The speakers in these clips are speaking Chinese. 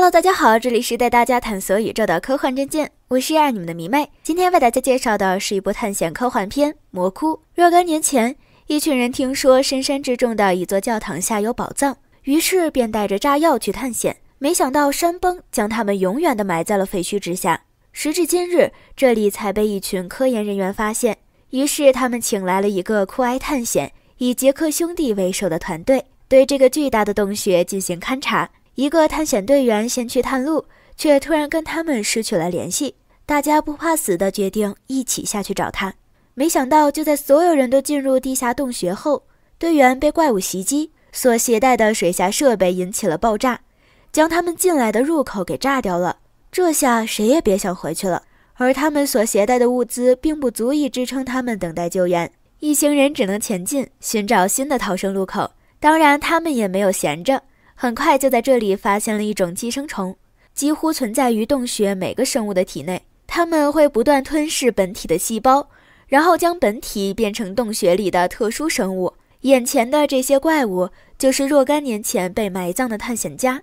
Hello，大家好，这里是带大家探索宇宙的科幻战见，我是爱你们的迷妹。今天为大家介绍的是一部探险科幻片《魔窟》。若干年前，一群人听说深山之中的一座教堂下有宝藏，于是便带着炸药去探险。没想到山崩将他们永远的埋在了废墟之下。时至今日，这里才被一群科研人员发现。于是他们请来了一个酷爱探险、以杰克兄弟为首的团队，对这个巨大的洞穴进行勘察。一个探险队员先去探路，却突然跟他们失去了联系。大家不怕死的决定一起下去找他。没想到，就在所有人都进入地下洞穴后，队员被怪物袭击，所携带的水下设备引起了爆炸，将他们进来的入口给炸掉了。这下谁也别想回去了。而他们所携带的物资并不足以支撑他们等待救援，一行人只能前进寻找新的逃生路口。当然，他们也没有闲着。很快就在这里发现了一种寄生虫，几乎存在于洞穴每个生物的体内。它们会不断吞噬本体的细胞，然后将本体变成洞穴里的特殊生物。眼前的这些怪物就是若干年前被埋葬的探险家。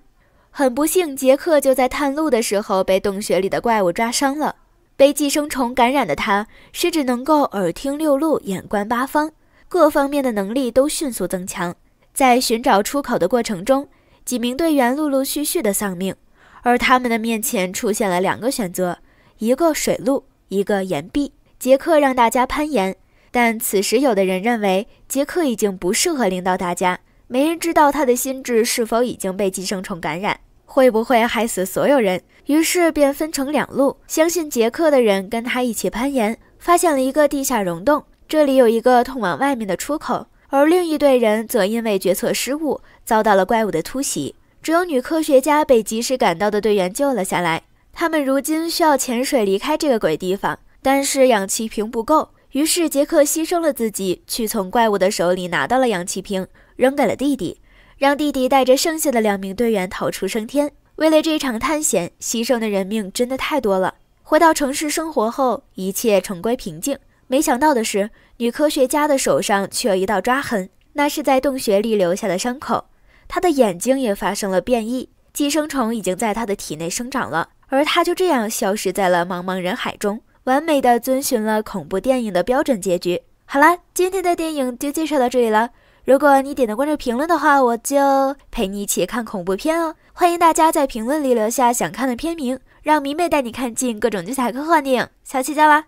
很不幸，杰克就在探路的时候被洞穴里的怪物抓伤了，被寄生虫感染的他甚至能够耳听六路、眼观八方，各方面的能力都迅速增强。在寻找出口的过程中。几名队员陆陆续续的丧命，而他们的面前出现了两个选择：一个水路，一个岩壁。杰克让大家攀岩，但此时有的人认为杰克已经不适合领导大家。没人知道他的心智是否已经被寄生虫感染，会不会害死所有人。于是便分成两路，相信杰克的人跟他一起攀岩，发现了一个地下溶洞，这里有一个通往外面的出口。而另一队人则因为决策失误。遭到了怪物的突袭，只有女科学家被及时赶到的队员救了下来。他们如今需要潜水离开这个鬼地方，但是氧气瓶不够，于是杰克牺牲了自己，去从怪物的手里拿到了氧气瓶，扔给了弟弟，让弟弟带着剩下的两名队员逃出升天。为了这场探险，牺牲的人命真的太多了。回到城市生活后，一切重归平静。没想到的是，女科学家的手上却有一道抓痕，那是在洞穴里留下的伤口。他的眼睛也发生了变异，寄生虫已经在他的体内生长了，而他就这样消失在了茫茫人海中，完美的遵循了恐怖电影的标准结局。好啦，今天的电影就介绍到这里了。如果你点的关注、评论的话，我就陪你一起看恐怖片哦。欢迎大家在评论里留下想看的片名，让迷妹带你看尽各种精彩科幻电影。下期见啦。